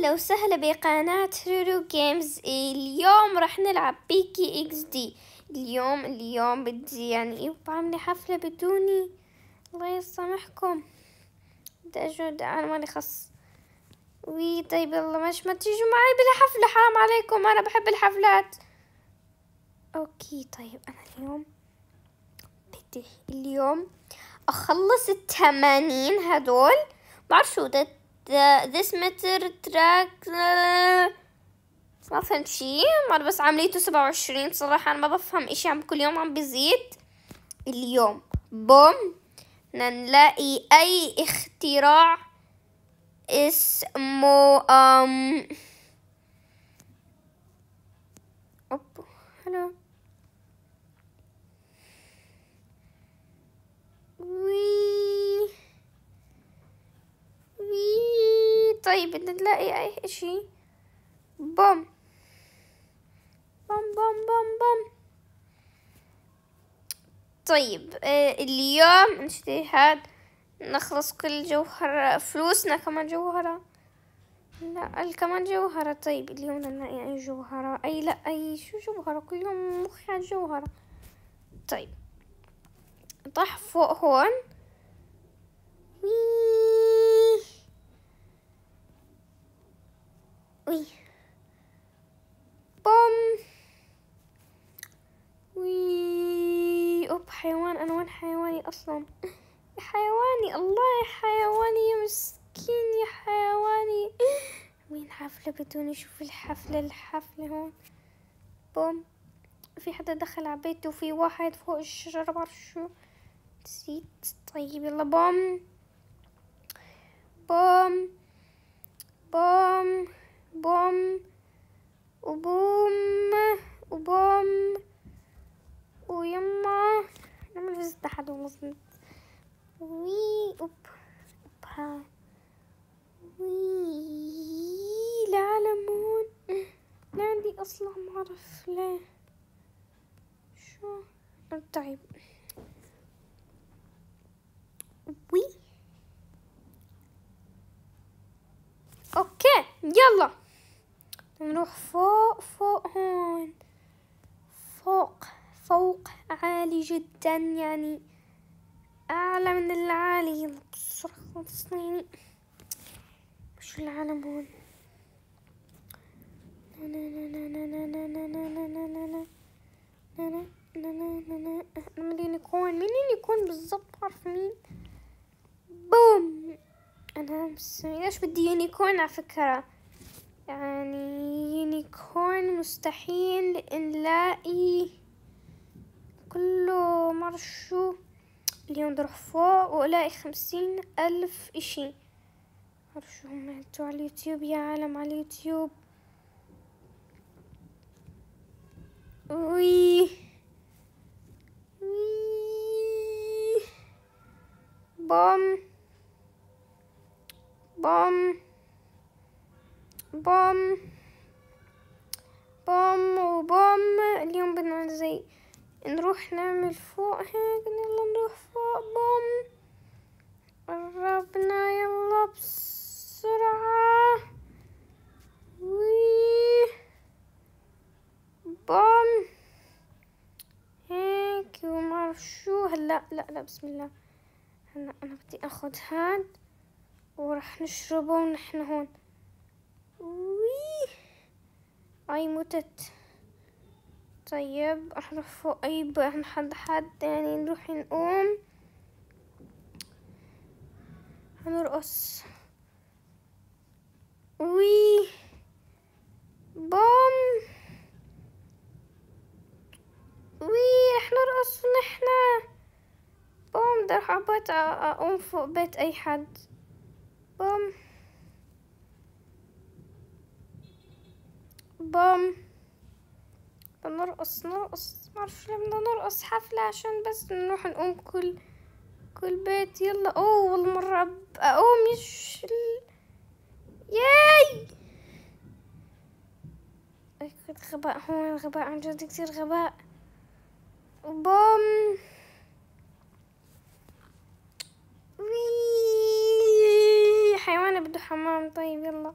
اهلا وسهلا بقناة رورو جيمز اليوم راح نلعب بيكي اكس دي اليوم اليوم بدي يعني ايه بعملي حفلة بدوني الله يسامحكم بدي اجود انا مالي خص وي طيب يلا مش ما تيجوا معي بلا حفلة حرام عليكم انا بحب الحفلات اوكي طيب انا اليوم بدي اليوم اخلص التمانين هدول بعرف شو ده The, this meter track ما uh, فهمت شي ما بس عمليته سبعة وعشرين صراحة أنا ما بفهم إشي عم كل يوم عم بزيد اليوم بوم نلاقي أي اختراع اسمه أم أوبو هلا وي طيب نلاقي اي اشي بوم بوم بوم بوم بوم طيب آه اليوم نشتري هاد نخلص كل جوهرة فلوسنا كمان جوهرة لا كمان جوهرة طيب اليوم نلاقي اي جوهرة اي لا اي شو جوهرة كل يوم مخي عالجوهرة جوهرة طيب طح فوق هون حيوان أنا وين حيواني أصلا يا حيواني الله يا حيواني يا مسكين يا حيواني وين حفلة بدون يشوف الحفلة الحفلة هون بوم في حدا دخل على بيته وفي واحد فوق الشجرة بعرف شو نسيت طيب يلا بوم بوم بوم بوم وبوم وبوم ويما نعمل فزت ستة حد ونص وي أوب أوبا وي العالم هون ما عندي أصلا ما اعرف لا شو طيب وي اوكي يلا نروح فوق فوق هون فوق فوق عالي جدا يعني أعلى من العالي خالص يعني وش العالم هون مين يكون مين يكون بالضبط عارف مين بوم انا بس ليش بدي يونيكورن على فكره يعني يونيكورن مستحيل نلاقي كله مرشو اليوم نروح فوق وألاقي خمسين ألف إشي مرشو عملتوا على اليوتيوب يا عالم على اليوتيوب وي وي بوم بوم بوم نروح نعمل فوق هيك يلا نروح فوق بوم قربنا يلا بسرعة وي بوم هيك وما أعرف شو هلا لا لا بسم الله هلا أنا بدي أخذ هاد وراح نشربه ونحن هون وي أي متت طيب فوق اي هنحد حد يعني نروح نقوم هنرقص وي بوم وي احنا نرقص احنا بوم ده راح اقبط اقوم فوق بيت اي حد بوم بوم نرقص نرقص معرفش ليه بدنا نرقص حفلة عشان بس نروح نقوم كل كل بيت يلا اول مره اقوم مش ال... ياي غباء هون غباء عن جد كتير غباء بوم وي حيوان بده حمام طيب يلا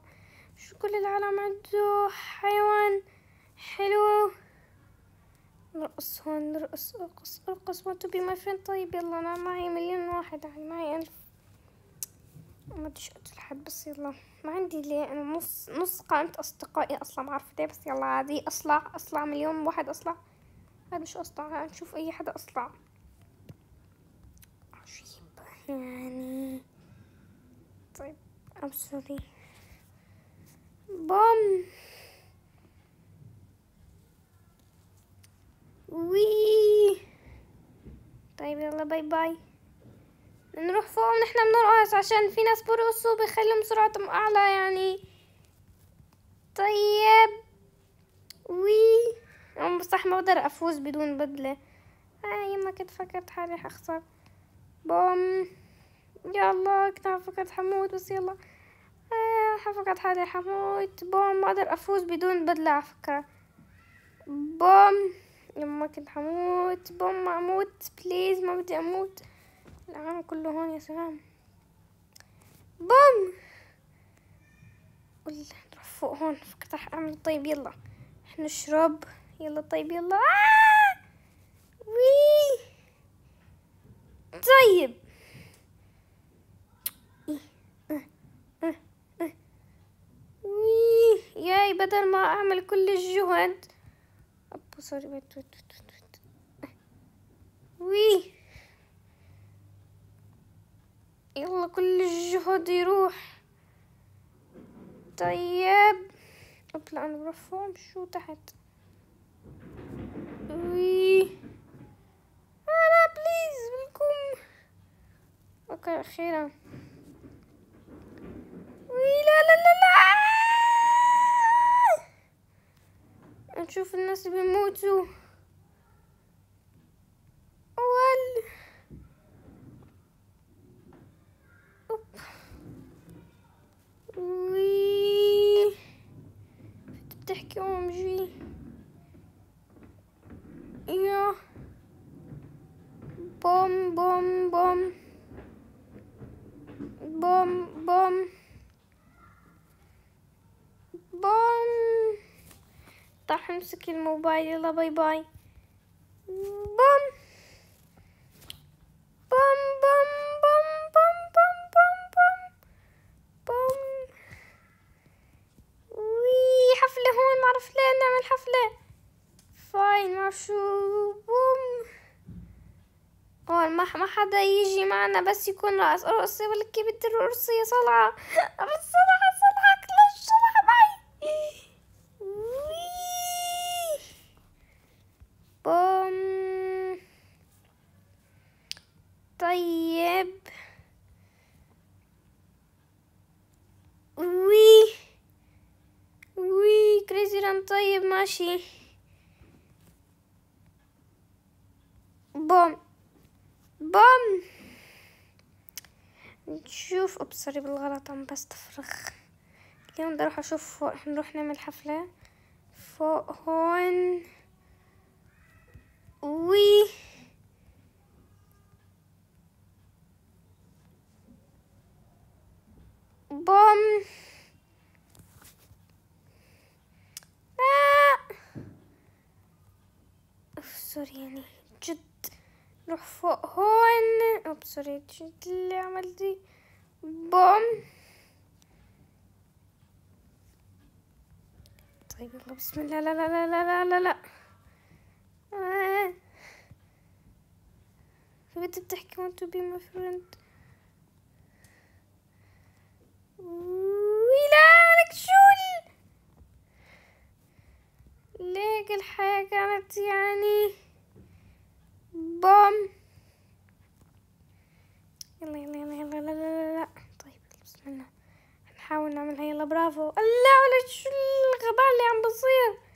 شو كل العالم عنده حيوان حلو نرقص هون نرقص ارقص ارقص وانت بي ماي فريند طيب يلا انا معي مليون واحد يعني معي الف ما شو اقتل حد بس يلا ما عندي ليه انا نص نص قائمة اصدقائي اصلا ما عارفة بس يلا عادي اصلع اصلع مليون واحد اصلع هذا مش اصلع نشوف اي حدا اصلع عجيب يعني طيب ام سوري بوم وي طيب يلا باي باي نروح فوق ونحن بنرقص عشان في ناس برقصوا بخليهم سرعتهم اعلى يعني طيب وي أنا صح ما بقدر افوز بدون بدلة آه يما كنت فكرت حالي حخسر بوم يا الله كنت فكرت حموت بس يلا آه فكرت حالي حموت بوم ما بقدر افوز بدون بدلة على فكرة بوم لما كنت حموت بوم اموت بليز ما بدي اموت العالم كله هون يا سلام بوم والله نروح فوق هون فكرت رح اعمل طيب يلا رح نشرب يلا طيب يلا آه! وي طيب إيه، إيه، إيه، وي ياي بدل ما اعمل كل الجهد بصري بت وي يلا كل الجهد يروح طيب اطلع انا برفعهم شو تحت وي انا بليز بالكم اوكي اخيرا وي لا لا لا, لا. شوف الناس بيموتوا وال أوب. وي بتحكي ام جي يا بوم بوم بوم بوم بوم أمسك الموبايل يلا باي باي بوم بوم بوم بوم بوم بوم بوم بوم بوم وي حفلة هون معرف ليه نعمل حفلة فاين ما شو بوم هون ما ما حدا يجي معنا بس يكون راس ارقصي ولا كيف بدي ارقصي يا صلعة ارقصي صلعة ماشي بوم بوم نشوف ابصري بالغلط عم بس تفرخ اليوم بدي اروح اشوف فوق نروح نعمل حفلة فوق هون وي بوم آه. سوري يعني جد نروح فوق هون اوب سوري جد اللي عملتي بوم طيب يلا بسم الله لا لا لا لا لا لا لا آه. بدي بتحكي وانتو بي ماي فريند ويلا لك شو ليك الحياة كانت يعني بوم يلا يلا يلا يلا لا لا لا طيب استنى نحاول نعملها يلا برافو لا ولا شو الغباء اللي عم بصير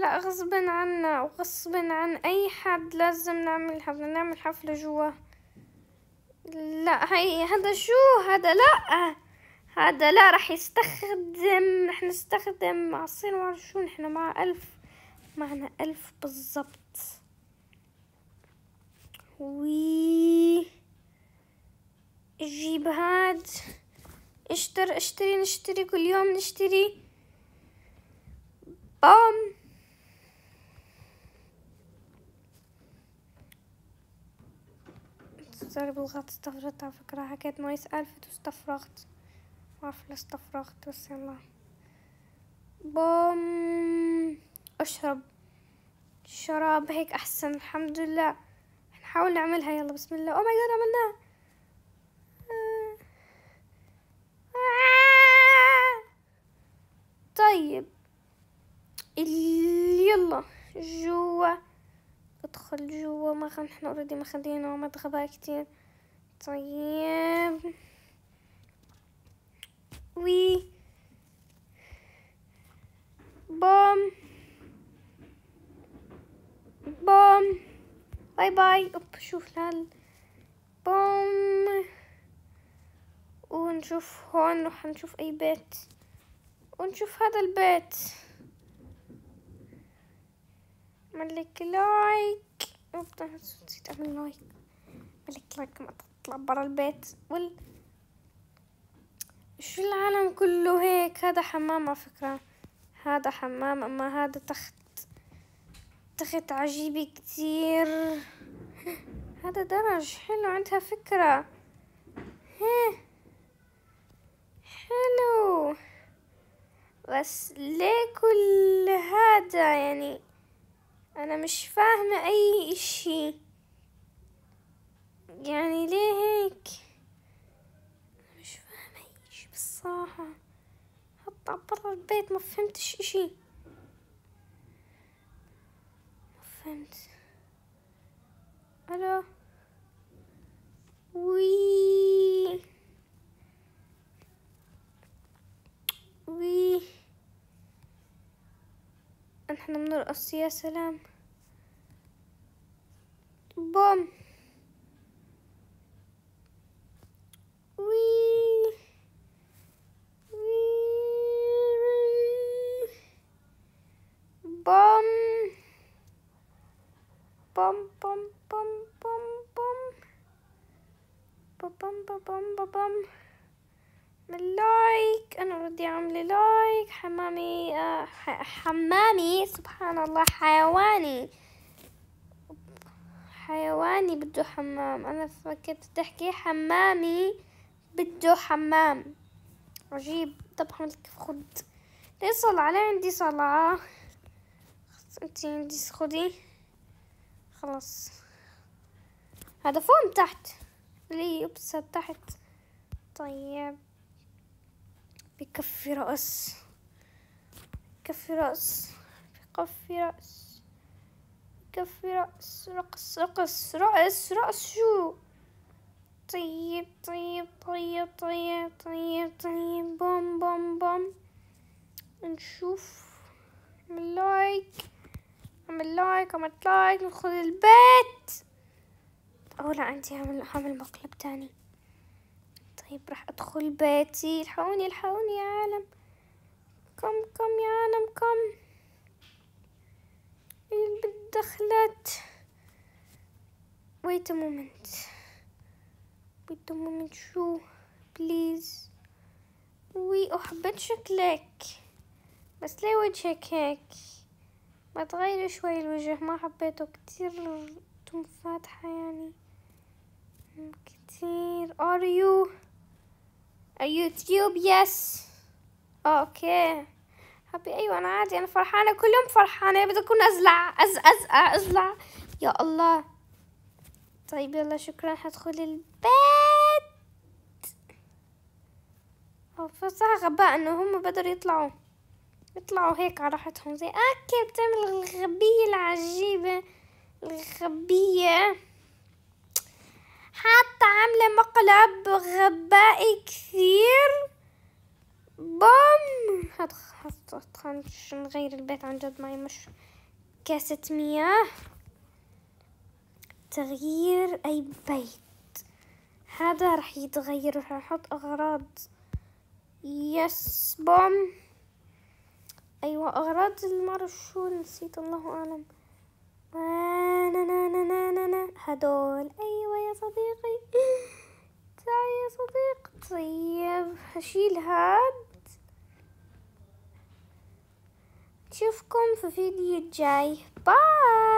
لا غصبا عنا وغصبا عن اي حد لازم نعملها بدنا نعمل حفلة جوا لا هاي هذا شو هذا لا هذا لا رح يستخدم رح نستخدم عصير ما شو نحن مع الف معنا الف بالضبط جيب هاد اشتر اشتري نشتري كل يوم نشتري بام صار بالغلط استفرغت على فكرة حكيت ما ألفت واستفرغت معرف ليش استفرغت بس يلا بوم أشرب شراب هيك أحسن الحمد لله حاول نعملها يلا بسم الله اوه ماي جاد عملناها طيب يلا جوا ادخل جوا ما خلينا احنا اوريدي مخلينا وما غباء كتير طيب وي بوم بوم باي باي أوب شوف لال بوم ونشوف هون رح نشوف أي بيت ونشوف هذا البيت ملك لايك طيب، نسيت أعمل لايك ملك لايك ما تطلع برا البيت وال شو العالم كله هيك هذا حمام على فكرة هذا حمام أما هذا تخت اصطخت عجيبة كتير هذا درج حلو عندها فكرة ها حلو بس ليه كل هذا يعني انا مش فاهمة اي اشي يعني ليه هيك مش فاهمة اي اشي بالصراحة حتى برا البيت ما فهمتش اشي فهمت الو وي وي نحن بنرقص يا سلام بوم وي وي بوم بوم بوم بوم بوم بوم بوم بوم بوم بوم لايك انا بدي عامله لايك حمامي آه حمامي سبحان الله حيواني حيواني بده حمام انا فكرت تحكي حمامي بده حمام عجيب طب حملك خد ليه صلاة ليه عندي صلاة انتي عندي خدي خلاص هذا فوق تحت ليه يبسط تحت طيب بكفي رأس بكفي رأس بكفي رأس بكفي رأس رقص رقص رأس رأس شو طيب طيب طيب طيب طيب طيب بوم بوم بوم نشوف لايك اعمل لايك اعمل لايك ندخل البيت او لا عندي هعمل هعمل مقلب تاني طيب راح ادخل بيتي الحقوني الحقوني يا عالم كم كم يا عالم كم إيه، البنت دخلت wait a مومنت شو بليز وي احبت شكلك بس ليه وجهك هيك ما بتغير شوي الوجه ما حبيته كتير فاتحة يعني كتير are you a youtube yes اوكي حبي ايوه انا عادي انا فرحانة كل يوم فرحانة بدي اكون ازلع از از ازلع يا الله طيب يلا شكرا حدخل البيت هو بصراحة غباء انه هم بدروا يطلعوا بيطلعوا هيك على راحتهم زي اوكي بتعمل الغبية العجيبة الغبية حتى عاملة مقلب غبائي كثير بوم هتخنش نغير البيت عن جد معي مش كاسة مياه تغيير أي بيت هذا رح يتغير رح أحط أغراض يس بوم ايوه اغراض المعرف شو نسيت الله اعلم انا نا نا نا نا نا هدول ايوه يا صديقي تعي يا صديق طيب هشيل هاد نشوفكم في فيديو جاي باي